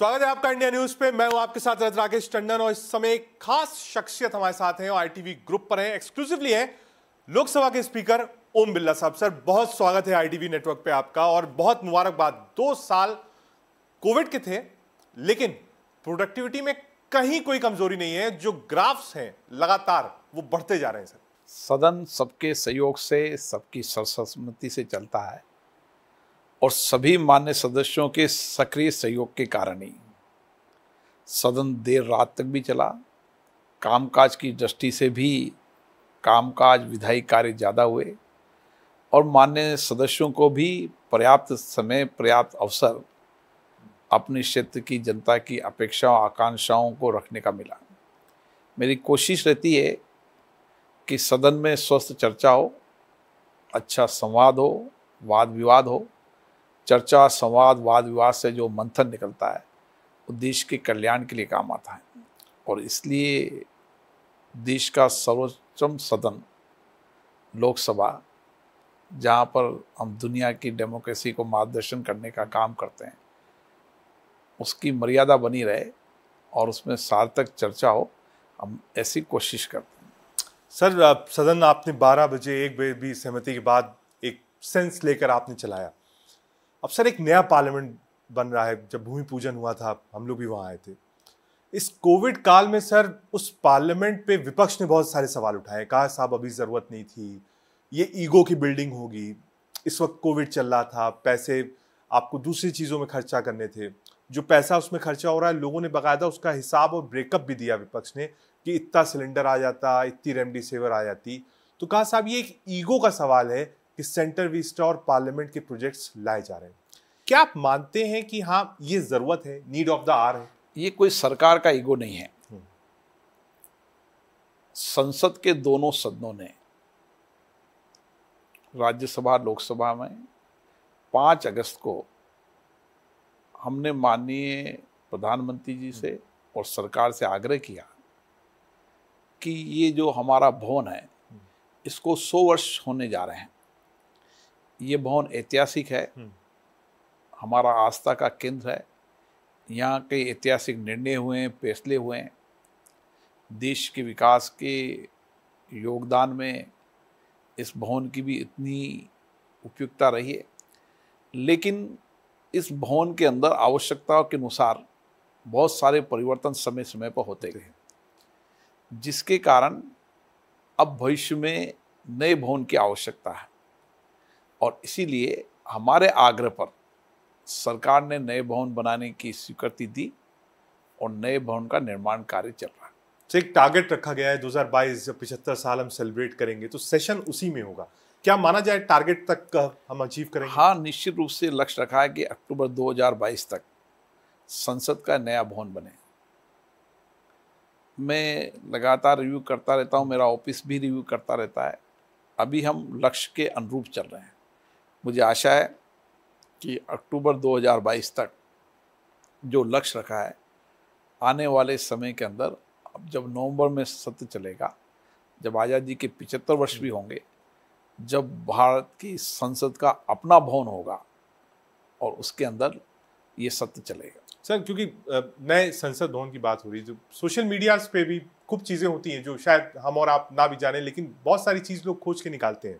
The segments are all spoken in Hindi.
स्वागत है आपका इंडिया न्यूज पे मैं हूं आपके साथ राकेश टंडन और इस समय एक खास शख्सियत हमारे साथ हैं और आईटीवी ग्रुप पर हैं एक्सक्लूसिवली हैं लोकसभा के स्पीकर ओम बिरला साहब सर बहुत स्वागत है आईटीवी नेटवर्क पे आपका और बहुत मुबारकबाद दो साल कोविड के थे लेकिन प्रोडक्टिविटी में कहीं कोई कमजोरी नहीं है जो ग्राफ्स हैं लगातार वो बढ़ते जा रहे हैं सर सदन सबके सहयोग से सबकी सरसमति से चलता है और सभी मान्य सदस्यों के सक्रिय सहयोग के कारण ही सदन देर रात तक भी चला कामकाज की दृष्टि से भी कामकाज विधायी कार्य ज़्यादा हुए और मान्य सदस्यों को भी पर्याप्त समय पर्याप्त अवसर अपने क्षेत्र की जनता की अपेक्षाओं आकांक्षाओं को रखने का मिला मेरी कोशिश रहती है कि सदन में स्वस्थ चर्चा हो अच्छा संवाद हो वाद विवाद हो चर्चा संवाद वाद विवाद से जो मंथन निकलता है वो देश के कल्याण के लिए काम आता है और इसलिए देश का सर्वोच्चम सदन लोकसभा जहाँ पर हम दुनिया की डेमोक्रेसी को मार्गदर्शन करने का काम करते हैं उसकी मर्यादा बनी रहे और उसमें सार्थक चर्चा हो हम ऐसी कोशिश करते हैं सर सदन आपने 12 बजे एक बजे भी सहमति के बाद एक सेंस लेकर आपने चलाया अब सर एक नया पार्लियामेंट बन रहा है जब भूमि पूजन हुआ था हम लोग भी वहाँ आए थे इस कोविड काल में सर उस पार्लियामेंट पे विपक्ष ने बहुत सारे सवाल उठाए कहा साहब अभी ज़रूरत नहीं थी ये ईगो की बिल्डिंग होगी इस वक्त कोविड चल रहा था पैसे आपको दूसरी चीज़ों में खर्चा करने थे जो पैसा उसमें खर्चा हो रहा है लोगों ने बाकायदा उसका हिसाब और ब्रेकअप भी दिया विपक्ष ने कि इतना सिलेंडर आ जाता इतनी रेमडिसिविर आ जाती तो कहा साहब ये एक ईगो का सवाल है कि सेंटर विस्टा और पार्लियामेंट के प्रोजेक्ट्स लाए जा रहे हैं क्या आप मानते हैं कि हाँ ये ज़रूरत है नीड ऑफ द आर है ये कोई सरकार का ईगो नहीं है हम्म। संसद के दोनों सदनों ने राज्यसभा लोकसभा में पाँच अगस्त को हमने माननीय प्रधानमंत्री जी से हम्म। और सरकार से आग्रह किया कि ये जो हमारा भवन है हम्म। इसको सौ वर्ष होने जा रहे हैं ये भवन ऐतिहासिक है हम्म। हमारा आस्था का केंद्र है यहाँ के ऐतिहासिक निर्णय हुए हैं फैसले हुए हैं देश के विकास के योगदान में इस भवन की भी इतनी उपयुक्तता रही है लेकिन इस भवन के अंदर आवश्यकताओं के अनुसार बहुत सारे परिवर्तन समय समय पर होते गए जिसके कारण अब भविष्य में नए भवन की आवश्यकता है और इसीलिए हमारे आग्रह पर सरकार ने नए भवन बनाने की स्वीकृति दी और नए भवन का निर्माण कार्य चल रहा है तो एक टारगेट रखा गया है 2022 जब पिछहत्तर साल हम सेलिब्रेट करेंगे तो सेशन उसी में होगा क्या माना जाए टारगेट तक हम अचीव करेंगे हाँ निश्चित रूप से लक्ष्य रखा है कि अक्टूबर 2022 तक संसद का नया भवन बने मैं लगातार रिव्यू करता रहता हूँ मेरा ऑफिस भी रिव्यू करता रहता है अभी हम लक्ष्य के अनुरूप चल रहे हैं मुझे आशा है कि अक्टूबर 2022 तक जो लक्ष्य रखा है आने वाले समय के अंदर अब जब नवंबर में सत्र चलेगा जब आज़ाद जी के पिचहत्तर वर्ष भी होंगे जब भारत की संसद का अपना भवन होगा और उसके अंदर ये सत्र चलेगा सर क्योंकि नए संसद भवन की बात हो रही है जो सोशल मीडिया पे भी खूब चीज़ें होती हैं जो शायद हम और आप ना भी जाने लेकिन बहुत सारी चीज़ लोग खोज के निकालते हैं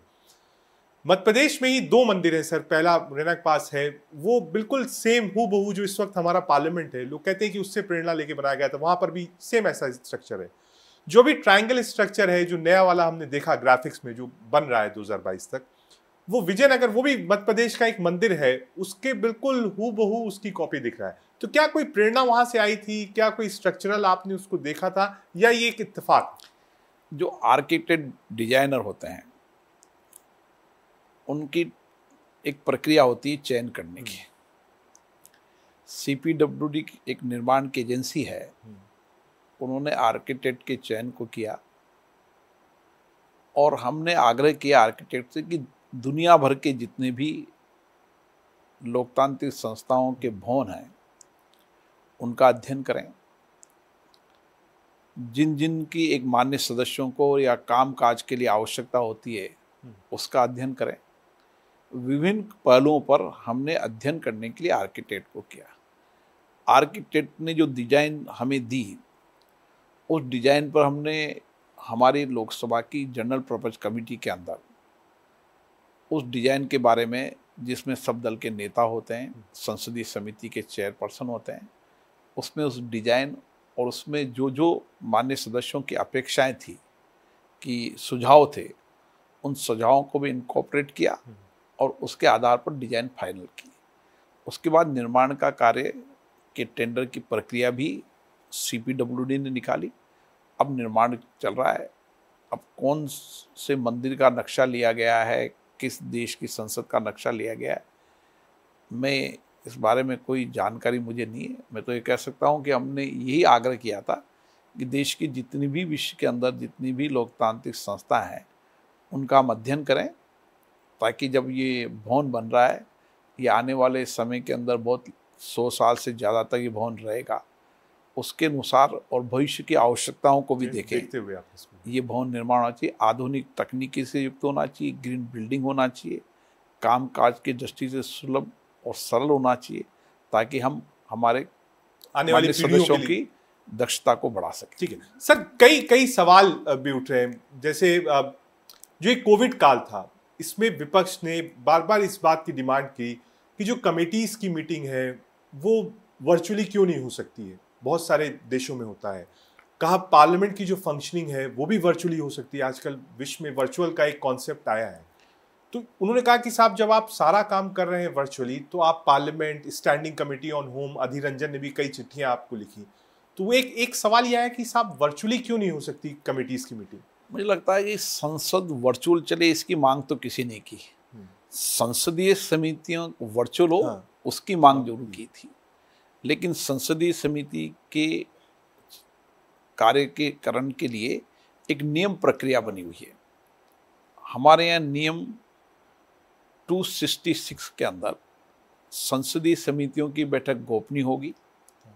मध्य प्रदेश में ही दो मंदिर हैं सर पहला मुरैना के पास है वो बिल्कुल सेम हु बहू जो इस वक्त हमारा पार्लियामेंट है लोग कहते हैं कि उससे प्रेरणा लेके बनाया गया था वहाँ पर भी सेम ऐसा स्ट्रक्चर है जो भी ट्रायंगल स्ट्रक्चर है जो नया वाला हमने देखा ग्राफिक्स में जो बन रहा है दो तक वो विजयनगर वो भी मध्य प्रदेश का एक मंदिर है उसके बिल्कुल हु बहू उसकी कॉपी दिख रहा है तो क्या कोई प्रेरणा वहाँ से आई थी क्या कोई स्ट्रक्चरल आपने उसको देखा था या ये एक इतफाक जो आर्किटेक्ट डिजाइनर होते हैं उनकी एक प्रक्रिया होती है चयन करने की सी पी डब्ल्यू डी एक निर्माण की एजेंसी है उन्होंने आर्किटेक्ट के चयन को किया और हमने आग्रह किया आर्किटेक्ट से कि दुनिया भर के जितने भी लोकतांत्रिक संस्थाओं के भवन हैं उनका अध्ययन करें जिन जिन की एक मान्य सदस्यों को या काम काज के लिए आवश्यकता होती है हम्म। उसका अध्ययन करें विभिन्न पहलुओं पर हमने अध्ययन करने के लिए आर्किटेक्ट को किया आर्किटेक्ट ने जो डिजाइन हमें दी उस डिजाइन पर हमने हमारी लोकसभा की जनरल प्रपज कमेटी के अंदर उस डिजाइन के बारे में जिसमें सब दल के नेता होते हैं संसदीय समिति के चेयरपर्सन होते हैं उसमें उस डिजाइन और उसमें जो जो मान्य सदस्यों की अपेक्षाएं थी कि सुझाव थे उन सुझावों को भी इनकॉपरेट किया और उसके आधार पर डिजाइन फाइनल की उसके बाद निर्माण का कार्य के टेंडर की प्रक्रिया भी सी ने निकाली अब निर्माण चल रहा है अब कौन से मंदिर का नक्शा लिया गया है किस देश की संसद का नक्शा लिया गया है मैं इस बारे में कोई जानकारी मुझे नहीं है मैं तो ये कह सकता हूँ कि हमने यही आग्रह किया था कि देश की जितनी भी विश्व के अंदर जितनी भी लोकतांत्रिक संस्था हैं उनका हम अध्ययन करें ताकि जब ये भवन बन रहा है ये आने वाले समय के अंदर बहुत सौ साल से ज़्यादा तक ये भवन रहेगा उसके अनुसार और भविष्य की आवश्यकताओं को भी देखें देखते हुए आप इसमें ये भवन निर्माण होना चाहिए आधुनिक तकनीकी से युक्त होना चाहिए ग्रीन बिल्डिंग होना चाहिए काम काज की दृष्टि से सुलभ और सरल होना चाहिए ताकि हम हमारे आने वाले सदस्यों की दक्षता को बढ़ा सकें ठीक है सर कई कई सवाल भी उठ रहे हैं जैसे जो एक कोविड काल था इसमें विपक्ष ने बार बार इस बात की डिमांड की कि जो कमेटीज़ की मीटिंग है वो वर्चुअली क्यों नहीं हो सकती है बहुत सारे देशों में होता है कहा पार्लियामेंट की जो फंक्शनिंग है वो भी वर्चुअली हो सकती है आजकल विश्व में वर्चुअल का एक कॉन्सेप्ट आया है तो उन्होंने कहा कि साहब जब आप सारा काम कर रहे हैं वर्चुअली तो आप parliament standing committee on home Adhiranjan ने भी कई चिट्ठियाँ आपको लिखी तो वो एक एक सवाल यह है कि साहब वर्चुअली क्यों नहीं हो सकती कमेटीज़ की मीटिंग मुझे लगता है कि संसद वर्चुअल चले इसकी मांग तो किसी ने की हम्म। संसदीय समितियों वर्चुअल हो हाँ। उसकी मांग हाँ। जरूर की थी लेकिन संसदीय समिति के कार्य के करण के लिए एक नियम प्रक्रिया बनी हुई है हमारे यहाँ नियम 266 के अंदर संसदीय समितियों की बैठक गोपनीय होगी हाँ।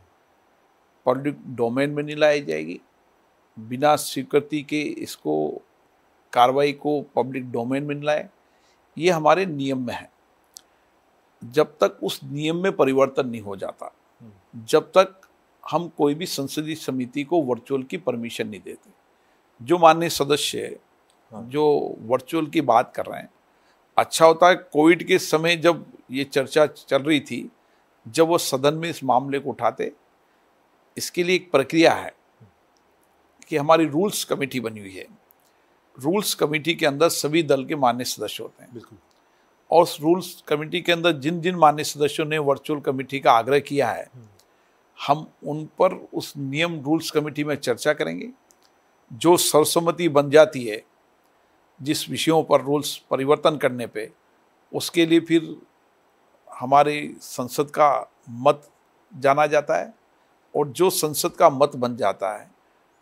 पब्लिक डोमेन में नहीं लाई जाएगी बिना स्वीकृति के इसको कार्रवाई को पब्लिक डोमेन में लाए ये हमारे नियम में है जब तक उस नियम में परिवर्तन नहीं हो जाता जब तक हम कोई भी संसदीय समिति को वर्चुअल की परमिशन नहीं देते जो माननीय सदस्य हाँ। जो वर्चुअल की बात कर रहे हैं अच्छा होता है कोविड के समय जब ये चर्चा चल रही थी जब वो सदन में इस मामले को उठाते इसके लिए एक प्रक्रिया है कि हमारी रूल्स कमेटी बनी हुई है रूल्स कमेटी के अंदर सभी दल के मान्य सदस्य होते हैं बिल्कुल और उस रूल्स कमेटी के अंदर जिन जिन मान्य सदस्यों ने वर्चुअल कमेटी का आग्रह किया है हम्म। हम उन पर उस नियम रूल्स कमेटी में चर्चा करेंगे जो सर्वसम्मति बन जाती है जिस विषयों पर रूल्स परिवर्तन करने पे उसके लिए फिर हमारे संसद का मत जाना जाता है और जो संसद का मत बन जाता है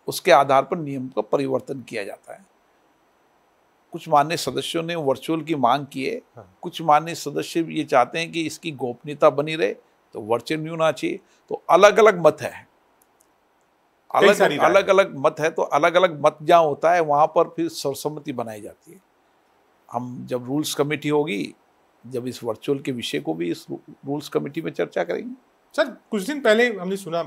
उसके आधार पर नियम का परिवर्तन किया जाता है कुछ मान्य सदस्यों ने वर्चुअल की मांग की है हाँ। कुछ मान्य सदस्य ये चाहते हैं कि इसकी गोपनीयता बनी रहे तो वर्चुअल नहीं होना चाहिए तो अलग अलग मत है अलग अलग अलग मत है तो अलग अलग मत जहाँ होता है वहाँ पर फिर सर्वसम्मति बनाई जाती है हम जब रूल्स कमेटी होगी जब इस वर्चुअल के विषय को भी इस रूल्स कमेटी में चर्चा करेंगे सर कुछ दिन पहले हमने सुना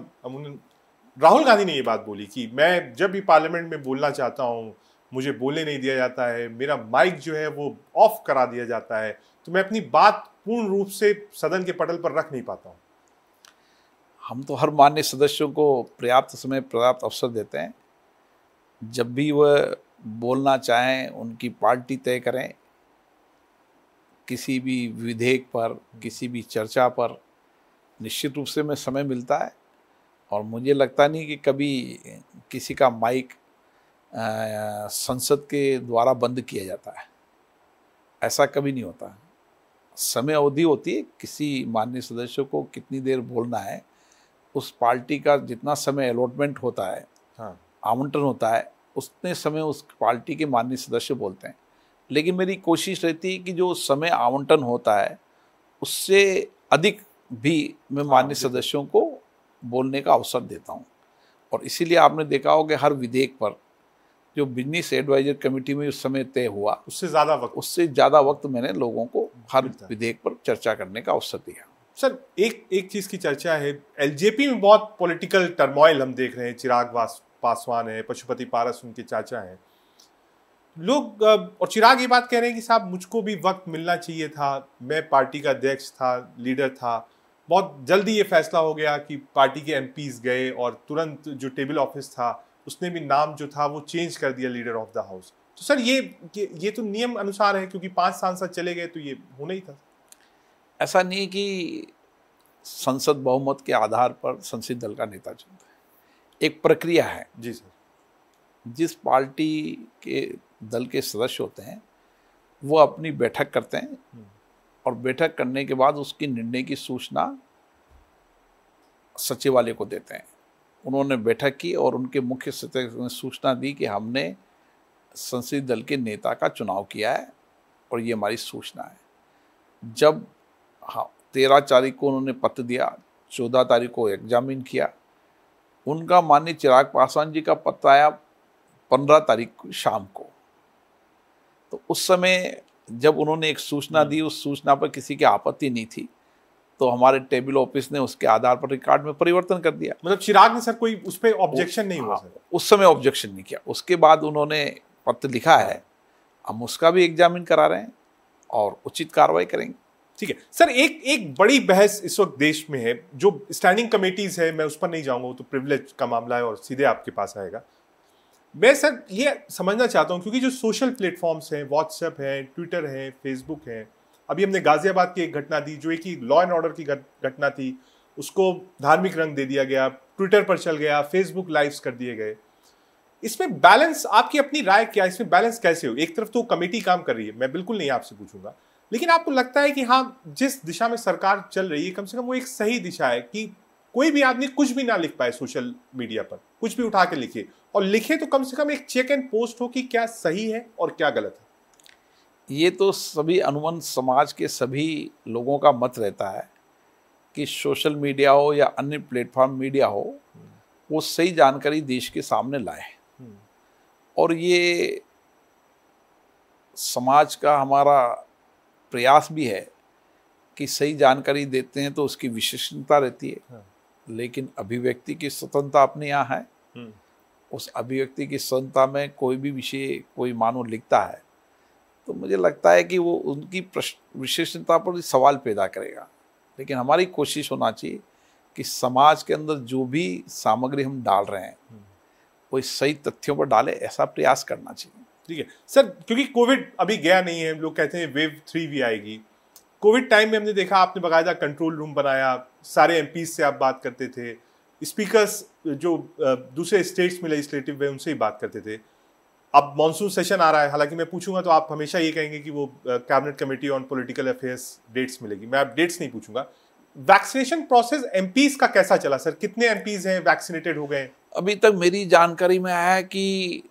राहुल गांधी ने ये बात बोली कि मैं जब भी पार्लियामेंट में बोलना चाहता हूँ मुझे बोलने नहीं दिया जाता है मेरा माइक जो है वो ऑफ करा दिया जाता है तो मैं अपनी बात पूर्ण रूप से सदन के पटल पर रख नहीं पाता हूँ हम तो हर मान्य सदस्यों को पर्याप्त समय पर्याप्त अवसर देते हैं जब भी वह बोलना चाहें उनकी पार्टी तय करें किसी भी विधेयक पर किसी भी चर्चा पर निश्चित रूप से मैं समय मिलता है और मुझे लगता नहीं कि कभी किसी का माइक संसद के द्वारा बंद किया जाता है ऐसा कभी नहीं होता समय अवधि होती है किसी माननीय सदस्य को कितनी देर बोलना है उस पार्टी का जितना समय अलॉटमेंट होता है हाँ। आवंटन होता है उतने समय उस पार्टी के माननीय सदस्य बोलते हैं लेकिन मेरी कोशिश रहती है कि जो समय आवंटन होता है उससे अधिक भी मैं हाँ, माननीय सदस्यों को बोलने का अवसर देता हूँ और इसीलिए आपने देखा हो कि हर विधेयक पर जो बिजनेस एडवाइजर कमेटी में उस समय तय हुआ उससे ज़्यादा वक्त उससे ज़्यादा वक्त मैंने लोगों को हर विधेयक पर चर्चा करने का अवसर दिया सर एक एक चीज़ की चर्चा है एलजेपी में बहुत पॉलिटिकल टर्मोइल हम देख रहे हैं चिराग पासवान है पशुपति पारस उनके चाचा हैं लोग और चिराग ये बात कह रहे हैं कि साहब मुझको भी वक्त मिलना चाहिए था मैं पार्टी का अध्यक्ष था लीडर था बहुत जल्दी ये फैसला हो गया कि पार्टी के एम गए और तुरंत जो टेबल ऑफिस था उसने भी नाम जो था वो चेंज कर दिया लीडर ऑफ द हाउस तो सर ये ये तो नियम अनुसार है क्योंकि पांच सांसद चले गए तो ये होना ही था ऐसा नहीं कि संसद बहुमत के आधार पर संसदीय दल का नेता चुनता है एक प्रक्रिया है जी सर जिस पार्टी के दल के सदस्य होते हैं वो अपनी बैठक करते हैं हम्म। और बैठक करने के बाद उसकी निर्णय की सूचना सचिवालय को देते हैं उन्होंने बैठक की और उनके मुख्य सचिव ने सूचना दी कि हमने संसदीय दल के नेता का चुनाव किया है और ये हमारी सूचना है जब हाँ तेरह तारीख को उन्होंने पत्र दिया चौदह तारीख को एग्जामिन किया उनका माननीय चिराग पासवान जी का पत्र आया पंद्रह तारीख को शाम को तो उस समय जब उन्होंने एक सूचना हम्म। दी उस सूचना पर किसी की आपत्ति नहीं थी तो हमारे टेबल ऑफिस ने उसके आधार पर रिकॉर्ड में परिवर्तन कर दिया मतलब चिराग ने सर कोई उस पर ऑब्जेक्शन नहीं हुआ हाँ, उस समय ऑब्जेक्शन नहीं किया उसके बाद उन्होंने पत्र लिखा है हम उसका भी एग्जामिन करा रहे हैं और उचित कार्रवाई करेंगे ठीक है सर एक एक बड़ी बहस इस वक्त देश में है जो स्टैंडिंग कमेटीज है मैं उस पर नहीं जाऊंगा तो प्रिविलेज का मामला है और सीधे आपके पास आएगा मैं सर ये समझना चाहता हूँ क्योंकि जो सोशल प्लेटफॉर्म्स हैं व्हाट्सएप हैं ट्विटर है फेसबुक है अभी हमने गाजियाबाद की एक घटना दी जो एक लॉ एंड ऑर्डर की घटना थी उसको धार्मिक रंग दे दिया गया ट्विटर पर चल गया फेसबुक लाइव्स कर दिए गए इसमें बैलेंस आपकी अपनी राय क्या इसमें बैलेंस कैसे हो एक तरफ तो कमेटी काम कर रही है मैं बिल्कुल नहीं आपसे पूछूंगा लेकिन आपको लगता है कि हाँ जिस दिशा में सरकार चल रही है कम से कम वो एक सही दिशा है कि कोई भी आदमी कुछ भी ना लिख पाए सोशल मीडिया पर कुछ भी उठा के लिखे और लिखे तो कम से कम एक चेक एंड पोस्ट हो कि क्या सही है और क्या गलत है ये तो सभी अनुमन समाज के सभी लोगों का मत रहता है कि सोशल मीडिया हो या अन्य प्लेटफॉर्म मीडिया हो वो सही जानकारी देश के सामने लाए और ये समाज का हमारा प्रयास भी है कि सही जानकारी देते हैं तो उसकी विशेषता रहती है हाँ। लेकिन अभिव्यक्ति की स्वतंत्रता अपने यहाँ है हम्म। उस अभिव्यक्ति की स्वतंत्रता में कोई भी विषय कोई मानव लिखता है तो मुझे लगता है कि वो उनकी प्रश्न विशेषता पर सवाल पैदा करेगा लेकिन हमारी कोशिश होना चाहिए कि समाज के अंदर जो भी सामग्री हम डाल रहे हैं हम्म। वो सही तथ्यों पर डाले ऐसा प्रयास करना चाहिए ठीक है सर क्योंकि कोविड अभी गया नहीं है लोग कहते हैं वेव थ्री भी आएगी कोविड टाइम में हमने देखा आपने बाकायदा कंट्रोल रूम बनाया सारे एम से आप बात करते थे स्पीकर्स जो दूसरे स्टेट्स में लेजिस्लेटिव में उनसे ही बात करते थे अब मानसून सेशन आ रहा है हालांकि मैं पूछूंगा तो आप हमेशा ये कहेंगे कि वो cabinet committee on political affairs dates मिलेगी मैं आप डेट्स नहीं पूछूंगा वैक्सीनेशन प्रोसेस एम का कैसा चला सर कितने एम हैं वैक्सीनेटेड हो गए अभी तक मेरी जानकारी में आया है कि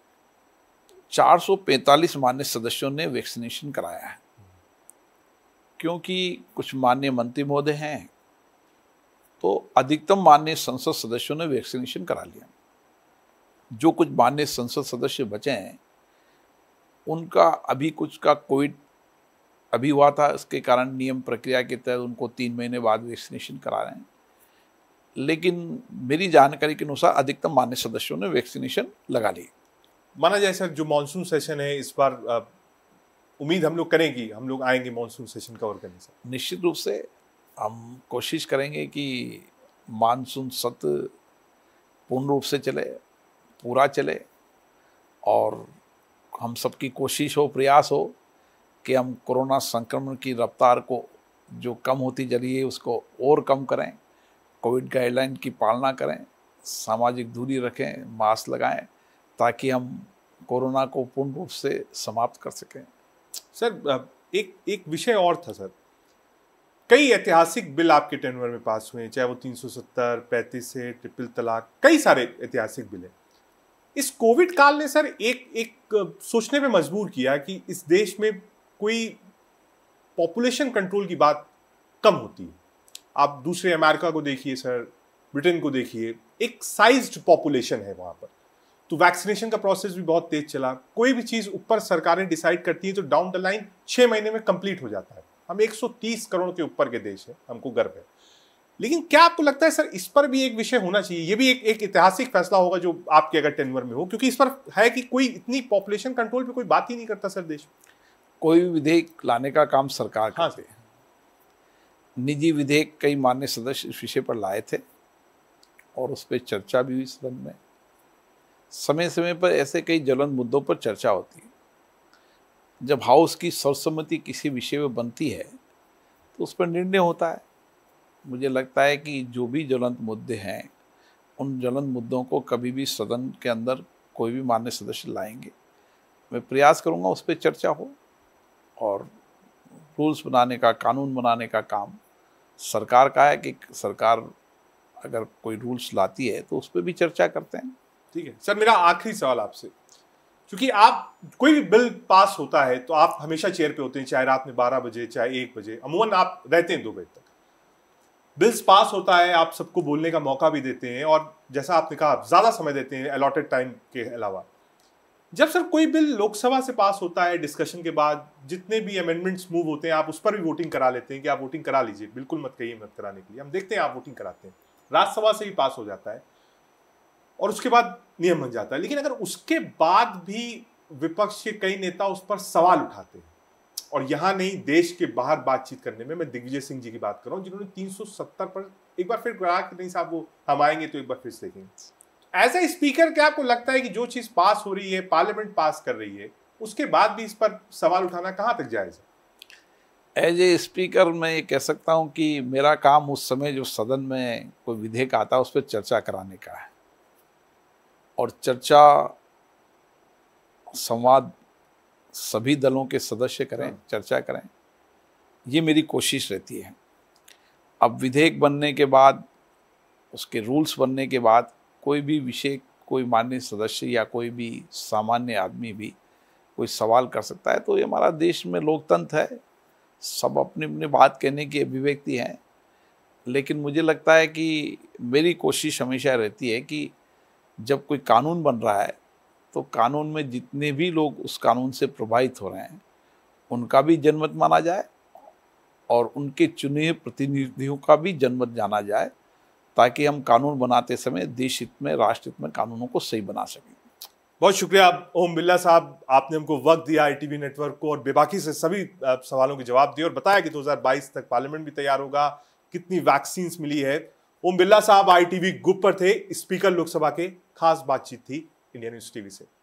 445 मान्य सदस्यों ने वैक्सीनेशन कराया है क्योंकि कुछ मान्य मंत्री महोदय हैं तो अधिकतम मान्य संसद सदस्यों ने वैक्सीनेशन करा लिया जो कुछ मान्य संसद सदस्य बचे हैं उनका अभी कुछ का कोविड अभी हुआ था इसके कारण नियम प्रक्रिया के तहत उनको तीन महीने बाद वैक्सीनेशन करा रहे हैं लेकिन मेरी जानकारी के अनुसार अधिकतम मान्य सदस्यों ने वैक्सीनेशन लगा ली माना जाए सर जो मानसून सेशन है इस बार उम्मीद हम लोग करेंगी हम लोग आएंगे मानसून सेशन कवर करने से निश्चित रूप से हम कोशिश करेंगे कि मानसून सत्र पूर्ण रूप से चले पूरा चले और हम सबकी कोशिश हो प्रयास हो कि हम कोरोना संक्रमण की रफ्तार को जो कम होती जा रही है उसको और कम करें कोविड गाइडलाइन की पालना करें सामाजिक दूरी रखें मास्क लगाएं ताकि हम कोरोना को पूर्ण रूप से समाप्त कर सकें सर एक एक विषय और था सर कई ऐतिहासिक बिल आपके टेनवर में पास हुए हैं चाहे वो 370, 35 है ट्रिपल तलाक कई सारे ऐतिहासिक बिल हैं इस कोविड काल ने सर एक एक सोचने पे मजबूर किया कि इस देश में कोई पॉपुलेशन कंट्रोल की बात कम होती है आप दूसरे अमेरिका को देखिए सर ब्रिटेन को देखिए एक साइज्ड पॉपुलेशन है वहाँ पर तो वैक्सीनेशन का प्रोसेस भी बहुत तेज चला कोई भी चीज़ ऊपर सरकारें डिसाइड करती है तो डाउन द लाइन छः महीने में कंप्लीट हो जाता है हम 130 करोड़ के ऊपर के देश है हमको गर्व है लेकिन क्या आपको लगता है सर इस पर भी एक विषय होना चाहिए ये भी एक एक ऐतिहासिक फैसला होगा जो आपके अगर टेनवर में हो क्योंकि इस पर है कि कोई इतनी पॉपुलेशन कंट्रोल पे कोई बात ही नहीं करता सर देश कोई विधेयक लाने का काम सरकार हाँ से निजी विधेयक कई मान्य सदस्य इस विषय पर लाए थे और उस पर चर्चा भी हुई सदन में समय समय पर ऐसे कई ज्वलंत मुद्दों पर चर्चा होती है जब हाउस की सर्वसम्मति किसी विषय में बनती है तो उस पर निर्णय होता है मुझे लगता है कि जो भी ज्वलंत मुद्दे हैं उन ज्वलंत मुद्दों को कभी भी सदन के अंदर कोई भी मान्य सदस्य लाएंगे मैं प्रयास करूंगा उस पर चर्चा हो और रूल्स बनाने का कानून बनाने का काम सरकार का है कि सरकार अगर कोई रूल्स लाती है तो उस पर भी चर्चा करते हैं ठीक है सर मेरा आखिरी सवाल आपसे क्योंकि आप कोई भी बिल पास होता है तो आप हमेशा चेयर पे होते हैं चाहे रात में बारह बजे चाहे एक बजे अमूमन आप रहते हैं दो बजे तक बिल्स पास होता है आप सबको बोलने का मौका भी देते हैं और जैसा आपने कहा आप ज़्यादा समय देते हैं अलॉटेड टाइम के अलावा जब सर कोई बिल लोकसभा से पास होता है डिस्कशन के बाद जितने भी अमेंडमेंट्स मूव होते हैं आप उस पर भी वोटिंग करा लेते हैं कि आप वोटिंग करा लीजिए बिल्कुल मत कहिए मत कराने के लिए हम देखते हैं आप वोटिंग कराते हैं राज्यसभा से भी पास हो जाता है और उसके बाद नियम बन जाता है लेकिन अगर उसके बाद भी विपक्ष के कई नेता उस पर सवाल उठाते हैं और यहाँ नहीं देश के बाहर बातचीत करने में मैं दिग्विजय सिंह जी की बात कर रहा हूँ जिन्होंने 370 पर एक बार फिर कहा कि नहीं साहब वो हम आएंगे तो एक बार फिर से देखेंगे एज ए स्पीकर क्या आपको लगता है कि जो चीज़ पास हो रही है पार्लियामेंट पास कर रही है उसके बाद भी इस पर सवाल उठाना कहाँ तक जायज़ है एज ए स्पीकर मैं ये कह सकता हूँ कि मेरा काम उस समय जो सदन में कोई विधेयक आता है उस पर चर्चा कराने का है और चर्चा संवाद सभी दलों के सदस्य करें हाँ। चर्चा करें ये मेरी कोशिश रहती है अब विधेयक बनने के बाद उसके रूल्स बनने के बाद कोई भी विषय कोई मान्य सदस्य या कोई भी सामान्य आदमी भी कोई सवाल कर सकता है तो ये हमारा देश में लोकतंत्र है सब अपनी अपनी बात कहने की अभिव्यक्ति हैं लेकिन मुझे लगता है कि मेरी कोशिश हमेशा रहती है कि जब कोई कानून बन रहा है तो कानून में जितने भी लोग उस कानून से प्रभावित हो रहे हैं उनका भी जनमत माना जाए और उनके चुने प्रतिनिधियों का भी जनमत जाना जाए ताकि हम कानून बनाते समय देश हित में राष्ट्र हित में कानूनों को सही बना सकें बहुत शुक्रिया ओम बिल्ला साहब आपने हमको वक्त दिया आईटीवी नेटवर्क को और बेबाकी से सभी सवालों के जवाब दिए और बताया कि 2022 तक पार्लियामेंट भी तैयार होगा कितनी वैक्सीन्स मिली है ओम बिरला साहब आईटीवी ग्रुप पर थे स्पीकर लोकसभा के खास बातचीत थी इंडियन न्यूज टीवी से